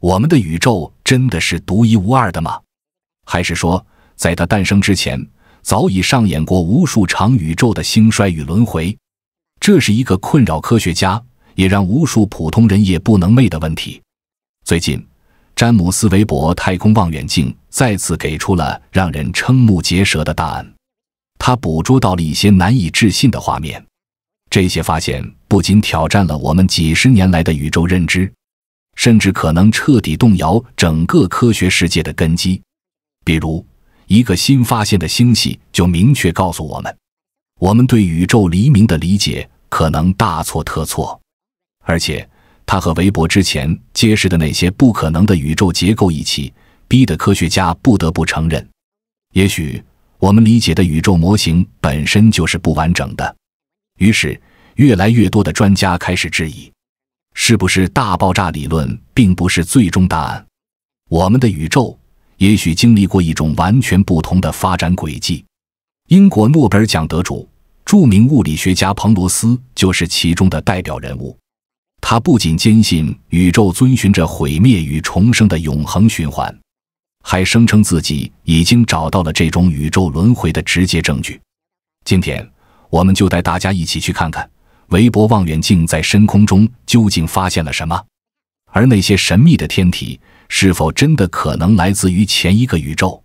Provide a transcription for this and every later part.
我们的宇宙真的是独一无二的吗？还是说，在它诞生之前，早已上演过无数场宇宙的兴衰与轮回？这是一个困扰科学家，也让无数普通人也不能寐的问题。最近，詹姆斯·韦伯太空望远镜再次给出了让人瞠目结舌的答案。他捕捉到了一些难以置信的画面，这些发现不仅挑战了我们几十年来的宇宙认知。甚至可能彻底动摇整个科学世界的根基。比如，一个新发现的星系就明确告诉我们，我们对宇宙黎明的理解可能大错特错。而且，它和韦伯之前揭示的那些不可能的宇宙结构一起，逼得科学家不得不承认，也许我们理解的宇宙模型本身就是不完整的。于是，越来越多的专家开始质疑。是不是大爆炸理论并不是最终答案？我们的宇宙也许经历过一种完全不同的发展轨迹。英国诺贝尔奖得主、著名物理学家彭罗斯就是其中的代表人物。他不仅坚信宇宙遵循着毁灭与重生的永恒循环，还声称自己已经找到了这种宇宙轮回的直接证据。今天，我们就带大家一起去看看。韦伯望远镜在深空中究竟发现了什么？而那些神秘的天体是否真的可能来自于前一个宇宙？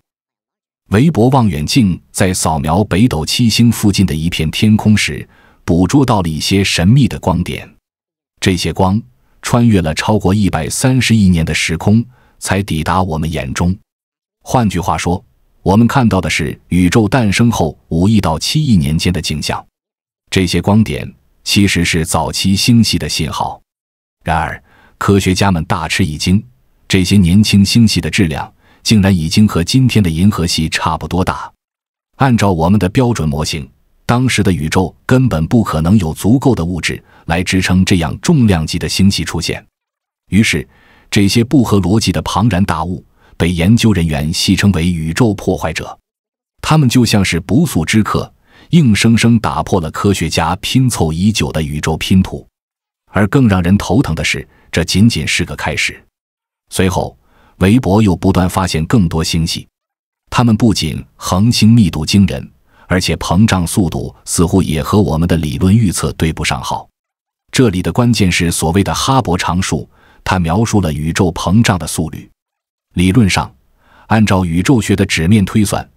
韦伯望远镜在扫描北斗七星附近的一片天空时，捕捉到了一些神秘的光点。这些光穿越了超过一百三十亿年的时空，才抵达我们眼中。换句话说，我们看到的是宇宙诞生后五亿到七亿年间的景象。这些光点。其实是早期星系的信号，然而科学家们大吃一惊，这些年轻星系的质量竟然已经和今天的银河系差不多大。按照我们的标准模型，当时的宇宙根本不可能有足够的物质来支撑这样重量级的星系出现。于是，这些不合逻辑的庞然大物被研究人员戏称为“宇宙破坏者”，他们就像是不速之客。硬生生打破了科学家拼凑已久的宇宙拼图，而更让人头疼的是，这仅仅是个开始。随后，韦伯又不断发现更多星系，它们不仅恒星密度惊人，而且膨胀速度似乎也和我们的理论预测对不上号。这里的关键是所谓的哈勃常数，它描述了宇宙膨胀的速率。理论上，按照宇宙学的纸面推算。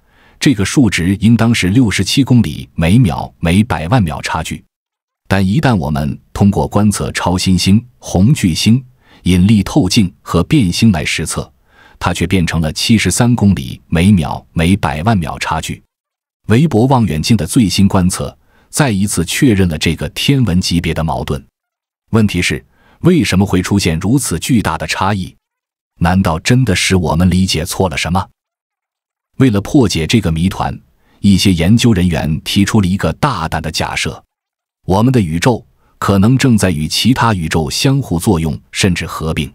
这个数值应当是六十七公里每秒每百万秒差距，但一旦我们通过观测超新星、红巨星、引力透镜和变星来实测，它却变成了七十三公里每秒每百万秒差距。韦伯望远镜的最新观测再一次确认了这个天文级别的矛盾。问题是，为什么会出现如此巨大的差异？难道真的是我们理解错了什么？为了破解这个谜团，一些研究人员提出了一个大胆的假设：我们的宇宙可能正在与其他宇宙相互作用，甚至合并。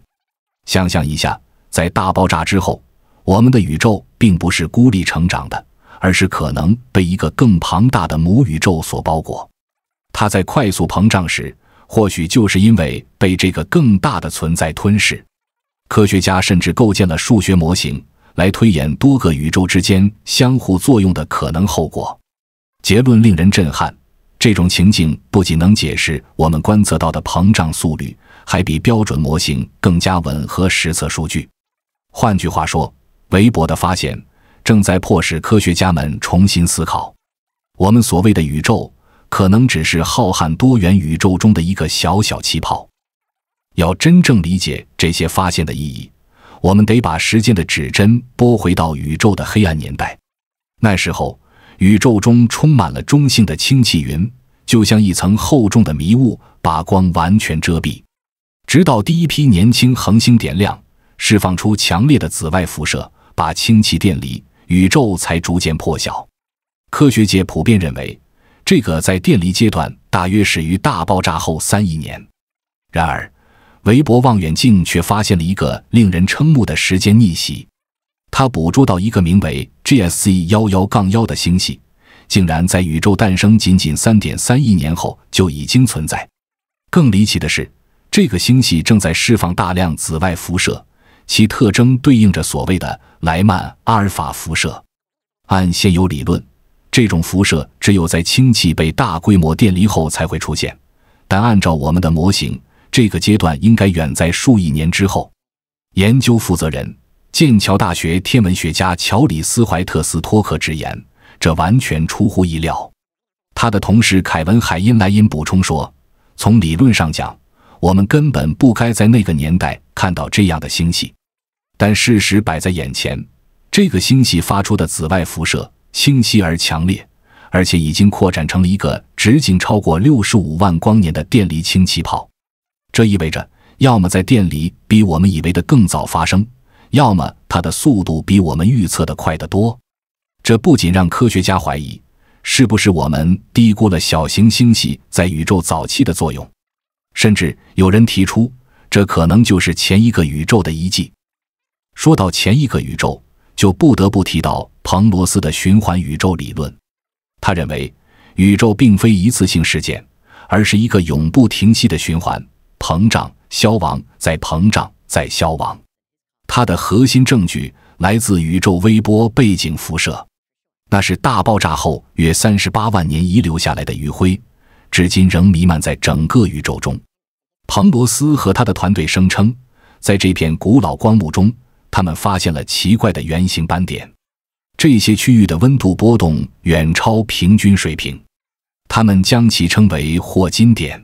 想象一下，在大爆炸之后，我们的宇宙并不是孤立成长的，而是可能被一个更庞大的母宇宙所包裹。它在快速膨胀时，或许就是因为被这个更大的存在吞噬。科学家甚至构建了数学模型。来推演多个宇宙之间相互作用的可能后果，结论令人震撼。这种情景不仅能解释我们观测到的膨胀速率，还比标准模型更加吻合实测数据。换句话说，韦伯的发现正在迫使科学家们重新思考：我们所谓的宇宙可能只是浩瀚多元宇宙中的一个小小气泡。要真正理解这些发现的意义。我们得把时间的指针拨回到宇宙的黑暗年代，那时候宇宙中充满了中性的氢气云，就像一层厚重的迷雾，把光完全遮蔽。直到第一批年轻恒星点亮，释放出强烈的紫外辐射，把氢气电离，宇宙才逐渐破晓。科学界普遍认为，这个在电离阶段大约始于大爆炸后三亿年。然而，韦伯望远镜却发现了一个令人瞠目的时间逆袭。它捕捉到一个名为 GSC 幺幺杠幺的星系，竟然在宇宙诞生仅仅三点三亿年后就已经存在。更离奇的是，这个星系正在释放大量紫外辐射，其特征对应着所谓的莱曼阿尔法辐射。按现有理论，这种辐射只有在氢气被大规模电离后才会出现，但按照我们的模型。这个阶段应该远在数亿年之后。研究负责人、剑桥大学天文学家乔里斯怀特斯托克直言：“这完全出乎意料。”他的同事凯文海因莱因补充说：“从理论上讲，我们根本不该在那个年代看到这样的星系，但事实摆在眼前。这个星系发出的紫外辐射清晰而强烈，而且已经扩展成了一个直径超过六十五万光年的电离氢气泡。”这意味着，要么在店里比我们以为的更早发生，要么它的速度比我们预测的快得多。这不仅让科学家怀疑，是不是我们低估了小行星系在宇宙早期的作用，甚至有人提出，这可能就是前一个宇宙的遗迹。说到前一个宇宙，就不得不提到彭罗斯的循环宇宙理论。他认为，宇宙并非一次性事件，而是一个永不停息的循环。膨胀、消亡，再膨胀、再消亡。它的核心证据来自宇宙微波背景辐射，那是大爆炸后约三十八万年遗留下来的余晖，至今仍弥漫在整个宇宙中。彭罗斯和他的团队声称，在这片古老光幕中，他们发现了奇怪的圆形斑点，这些区域的温度波动远超平均水平。他们将其称为霍金点。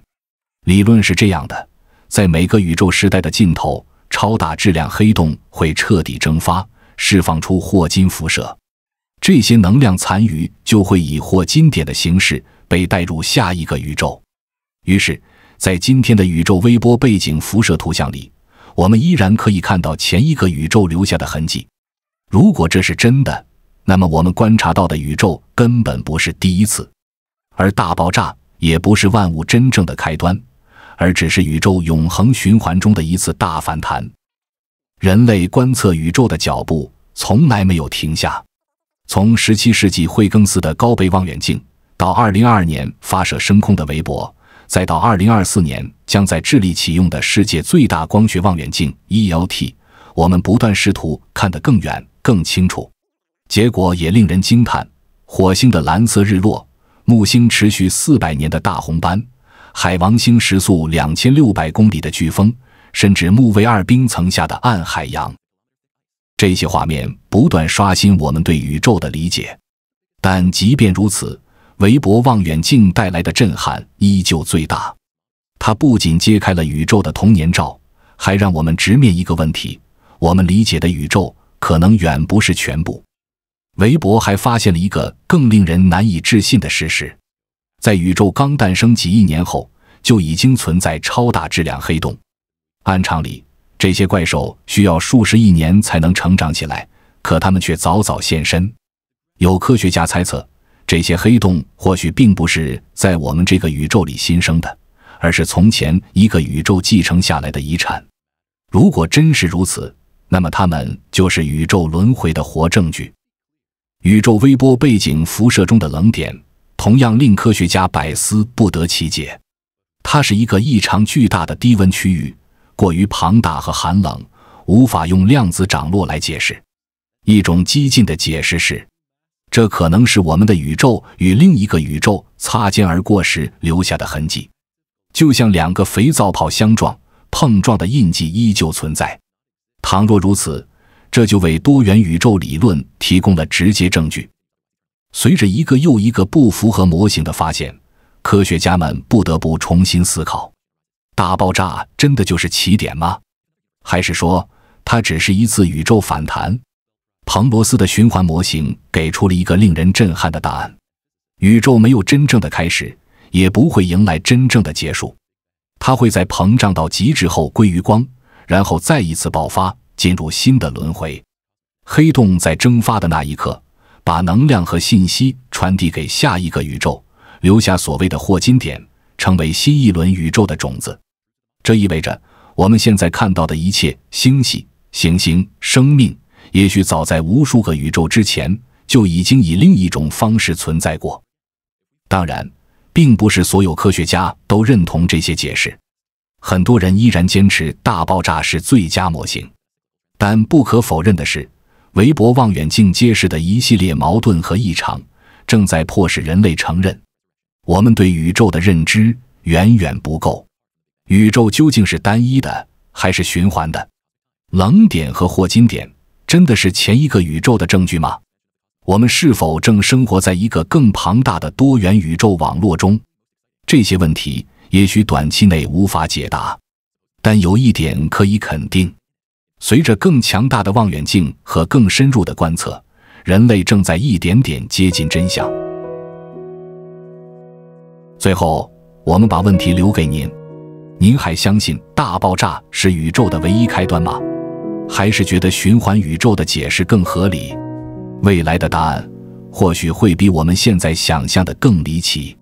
理论是这样的。在每个宇宙时代的尽头，超大质量黑洞会彻底蒸发，释放出霍金辐射。这些能量残余就会以霍金点的形式被带入下一个宇宙。于是，在今天的宇宙微波背景辐射图像里，我们依然可以看到前一个宇宙留下的痕迹。如果这是真的，那么我们观察到的宇宙根本不是第一次，而大爆炸也不是万物真正的开端。而只是宇宙永恒循环中的一次大反弹。人类观测宇宙的脚步从来没有停下。从17世纪惠更斯的高倍望远镜，到2022年发射升空的韦伯，再到2024年将在智利启用的世界最大光学望远镜 ELT，我们不断试图看得更远、更清楚。结果也令人惊叹：火星的蓝色日落，木星持续400年的大红斑。海王星时速两千六百公里的飓风，甚至木卫二冰层下的暗海洋，这些画面不断刷新我们对宇宙的理解。但即便如此，韦伯望远镜带来的震撼依旧最大。它不仅揭开了宇宙的童年照，还让我们直面一个问题：我们理解的宇宙可能远不是全部。韦伯还发现了一个更令人难以置信的事实。在宇宙刚诞生几亿年后，就已经存在超大质量黑洞。按常理，这些怪兽需要数十亿年才能成长起来，可它们却早早现身。有科学家猜测，这些黑洞或许并不是在我们这个宇宙里新生的，而是从前一个宇宙继承下来的遗产。如果真是如此，那么它们就是宇宙轮回的活证据。宇宙微波背景辐射中的冷点。同样令科学家百思不得其解，它是一个异常巨大的低温区域，过于庞大和寒冷，无法用量子涨落来解释。一种激进的解释是，这可能是我们的宇宙与另一个宇宙擦肩而过时留下的痕迹，就像两个肥皂泡相撞，碰撞的印记依旧存在。倘若如此，这就为多元宇宙理论提供了直接证据。随着一个又一个不符合模型的发现，科学家们不得不重新思考：大爆炸真的就是起点吗？还是说它只是一次宇宙反弹？彭罗斯的循环模型给出了一个令人震撼的答案：宇宙没有真正的开始，也不会迎来真正的结束。它会在膨胀到极致后归于光，然后再一次爆发，进入新的轮回。黑洞在蒸发的那一刻。把能量和信息传递给下一个宇宙，留下所谓的霍金点，成为新一轮宇宙的种子。这意味着我们现在看到的一切星系、行星、生命，也许早在无数个宇宙之前就已经以另一种方式存在过。当然，并不是所有科学家都认同这些解释，很多人依然坚持大爆炸是最佳模型。但不可否认的是。韦伯望远镜揭示的一系列矛盾和异常，正在迫使人类承认，我们对宇宙的认知远远不够。宇宙究竟是单一的还是循环的？冷点和霍金点真的是前一个宇宙的证据吗？我们是否正生活在一个更庞大的多元宇宙网络中？这些问题也许短期内无法解答，但有一点可以肯定。随着更强大的望远镜和更深入的观测，人类正在一点点接近真相。最后，我们把问题留给您：您还相信大爆炸是宇宙的唯一开端吗？还是觉得循环宇宙的解释更合理？未来的答案或许会比我们现在想象的更离奇。